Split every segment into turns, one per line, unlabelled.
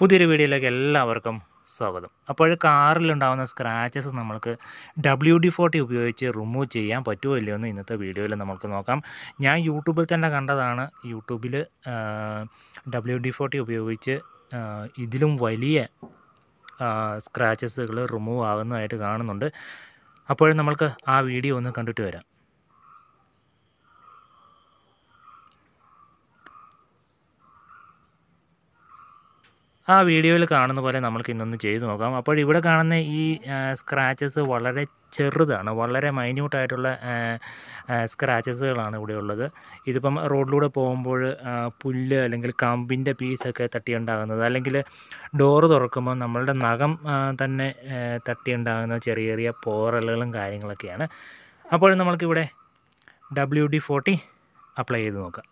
പുതിയൊരു വീഡിയോയിലേക്ക് എല്ലാവർക്കും സ്വാഗതം അപ്പോൾ കാറിലുണ്ടാകുന്ന സ്ക്രാച്ചസ് നമ്മൾക്ക് ഡബ്ല്യു ഡി ഫോർട്ടി ഉപയോഗിച്ച് റിമൂവ് ചെയ്യാൻ പറ്റുമോ ഇല്ലയോ എന്ന് ഇന്നത്തെ വീഡിയോയിൽ നമുക്ക് നോക്കാം ഞാൻ യൂട്യൂബിൽ തന്നെ കണ്ടതാണ് യൂട്യൂബിൽ ഡബ്ല്യു ഡി ഫോർട്ടി ഉപയോഗിച്ച് ഇതിലും വലിയ സ്ക്രാച്ചസുകൾ റിമൂവ് ആകുന്നതായിട്ട് കാണുന്നുണ്ട് അപ്പോൾ നമ്മൾക്ക് ആ വീഡിയോ ഒന്ന് കണ്ടിട്ട് വരാം ആ വീഡിയോയിൽ കാണുന്ന പോലെ നമുക്ക് ഇന്നൊന്ന് ചെയ്ത് നോക്കാം അപ്പോൾ ഇവിടെ കാണുന്ന ഈ സ്ക്രാച്ചസ് വളരെ ചെറുതാണ് വളരെ മൈന്യൂട്ടായിട്ടുള്ള സ്ക്രാച്ചസുകളാണ് ഇവിടെ ഉള്ളത് ഇതിപ്പം റോഡിലൂടെ പോകുമ്പോൾ പുല്ല് അല്ലെങ്കിൽ കമ്പിൻ്റെ പീസൊക്കെ തട്ടിയുണ്ടാകുന്നത് അല്ലെങ്കിൽ ഡോറ് തുറക്കുമ്പോൾ നമ്മളുടെ നഖം തന്നെ തട്ടിയുണ്ടാകുന്ന ചെറിയ ചെറിയ പോറലുകളും കാര്യങ്ങളൊക്കെയാണ് അപ്പോൾ നമ്മൾക്കിവിടെ ഡബ്ല്യു ഡി ഫോർട്ടി അപ്ലൈ ചെയ്ത് നോക്കാം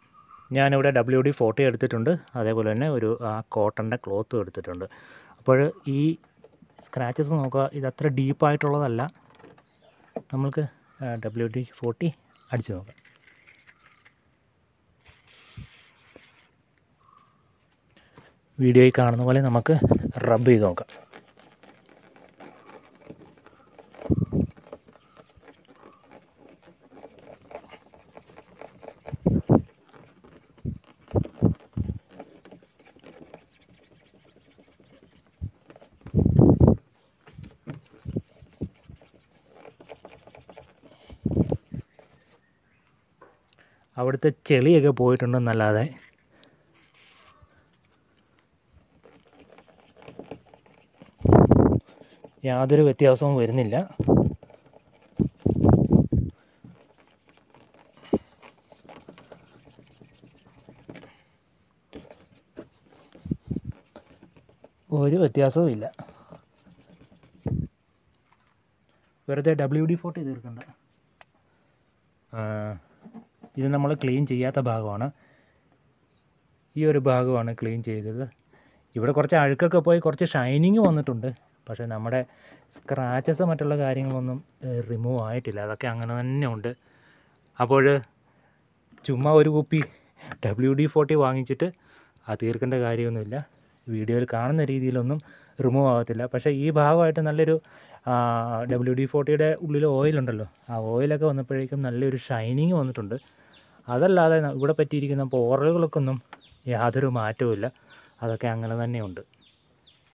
ഞാനിവിടെ ഡബ്ല്യു ഡി ഫോർട്ടി എടുത്തിട്ടുണ്ട് അതേപോലെ തന്നെ ഒരു ആ കോട്ടൻ്റെ ക്ലോത്തും എടുത്തിട്ടുണ്ട് അപ്പോൾ ഈ സ്ക്രാച്ചസ് നോക്കുക ഇത് അത്ര ഡീപ്പായിട്ടുള്ളതല്ല നമ്മൾക്ക് ഡബ്ല്യു ഡി ഫോർട്ടി അടിച്ചു നോക്കാം വീഡിയോയിൽ കാണുന്ന പോലെ നമുക്ക് റബ്ബ് ചെയ്ത് നോക്കാം അവിടുത്തെ ചെളിയൊക്കെ പോയിട്ടുണ്ടെന്നല്ലാതെ യാതൊരു വ്യത്യാസവും വരുന്നില്ല ഒരു വ്യത്യാസവും ഇല്ല വെറുതെ ഡബ്ല്യു ഡി ചെയ്ത് തീർക്കണ്ട ഇത് നമ്മൾ ക്ലീൻ ചെയ്യാത്ത ഭാഗമാണ് ഈ ഒരു ഭാഗമാണ് ക്ലീൻ ചെയ്തത് ഇവിടെ കുറച്ച് അഴുക്കൊക്കെ പോയി കുറച്ച് ഷൈനിങ് വന്നിട്ടുണ്ട് പക്ഷേ നമ്മുടെ സ്ക്രാച്ചസ് മറ്റുള്ള കാര്യങ്ങളൊന്നും റിമൂവ് ആയിട്ടില്ല അതൊക്കെ അങ്ങനെ തന്നെ ഉണ്ട് അപ്പോൾ ചുമ്മാ ഒരു കുപ്പി ഡബ്ല്യു ഡി ഫോർട്ടി വാങ്ങിച്ചിട്ട് അത് തീർക്കേണ്ട കാര്യമൊന്നുമില്ല വീഡിയോയിൽ കാണുന്ന രീതിയിലൊന്നും റിമൂവ് ആകത്തില്ല പക്ഷേ ഈ ഭാഗമായിട്ട് നല്ലൊരു ഡബ്ല്യു ഡി ഫോർട്ടിയുടെ ഉള്ളിൽ ഓയിലുണ്ടല്ലോ ആ ഓയിലൊക്കെ വന്നപ്പോഴേക്കും നല്ലൊരു ഷൈനിങ് വന്നിട്ടുണ്ട് അതല്ലാതെ ഇവിടെ പറ്റിയിരിക്കുന്ന പോറലുകൾക്കൊന്നും യാതൊരു മാറ്റവുമില്ല അതൊക്കെ അങ്ങനെ തന്നെയുണ്ട്